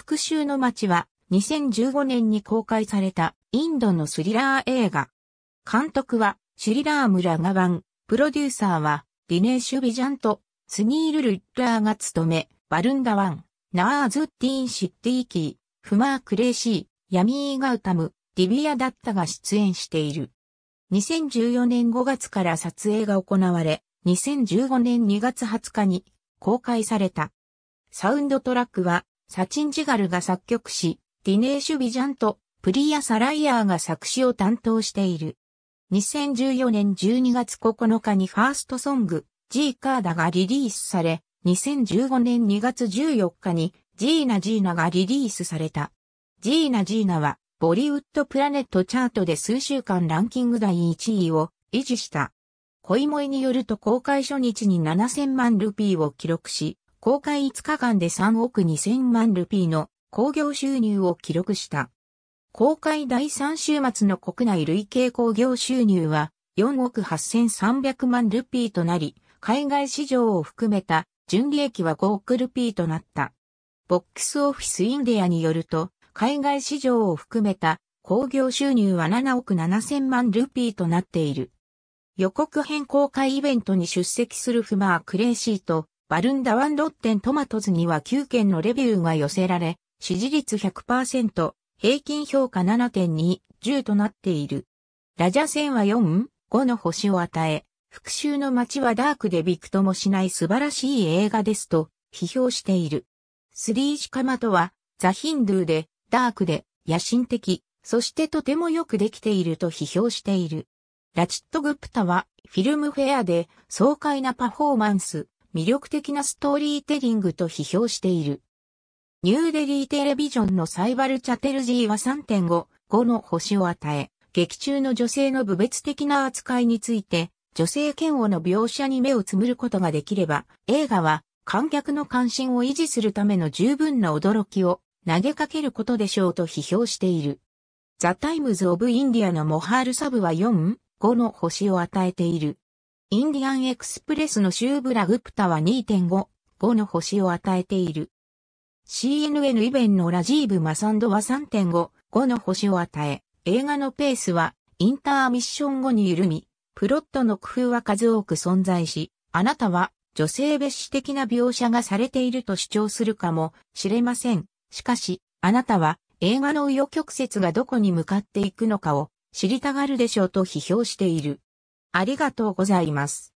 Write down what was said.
復讐の街は2015年に公開されたインドのスリラー映画。監督はシュリラーム・ラガワン、プロデューサーはディネーシュ・ビジャント、スニール・ルッラーが務め、バルンダワン、ナーズ・ティーン・シッティーキー、フマー・クレイシー、ヤミー・ガウタム、ディビア・ダッタが出演している。2014年5月から撮影が行われ、2015年2月20日に公開された。サウンドトラックはサチン・ジガルが作曲し、ディネーシュ・ビジャンとプリア・サライヤーが作詞を担当している。2014年12月9日にファーストソング、G カーダがリリースされ、2015年2月14日にジーナ・ジーナがリリースされた。ジーナ・ジーナは、ボリウッドプラネットチャートで数週間ランキング第1位を維持した。恋萌によると公開初日に7000万ルピーを記録し、公開5日間で3億2000万ルピーの興行収入を記録した。公開第3週末の国内累計興行収入は4億8300万ルピーとなり、海外市場を含めた純利益は5億ルピーとなった。ボックスオフィスインディアによると、海外市場を含めた興行収入は7億7000万ルピーとなっている。予告編公開イベントに出席するフマー・クレイシーとバルンダワンロッテントマトズには9件のレビューが寄せられ、支持率100%、平均評価7.2、10となっている。ラジャ戦は4、5の星を与え、復讐の街はダークでびくともしない素晴らしい映画ですと批評している。スリーシカマとはザ・ヒンドゥーでダークで野心的、そしてとてもよくできていると批評している。ラチット・グプタはフィルムフェアで爽快なパフォーマンス、魅力的なストーリーテリングと批評している。ニューデリーテレビジョンのサイバルチャテルジーは3.5、5の星を与え、劇中の女性の部別的な扱いについて、女性嫌悪の描写に目をつむることができれば、映画は観客の関心を維持するための十分な驚きを投げかけることでしょうと批評している。ザ・タイムズ・オブ・インディアのモハールサブは4、5の星を与えている。インディアンエクスプレスのシューブラグプタは2.5、5の星を与えている。CNN イベンのラジーブ・マサンドは3.5、5の星を与え、映画のペースはインターミッション後に緩み、プロットの工夫は数多く存在し、あなたは女性別視的な描写がされていると主張するかもしれません。しかし、あなたは映画の右翼曲折がどこに向かっていくのかを知りたがるでしょうと批評している。ありがとうございます。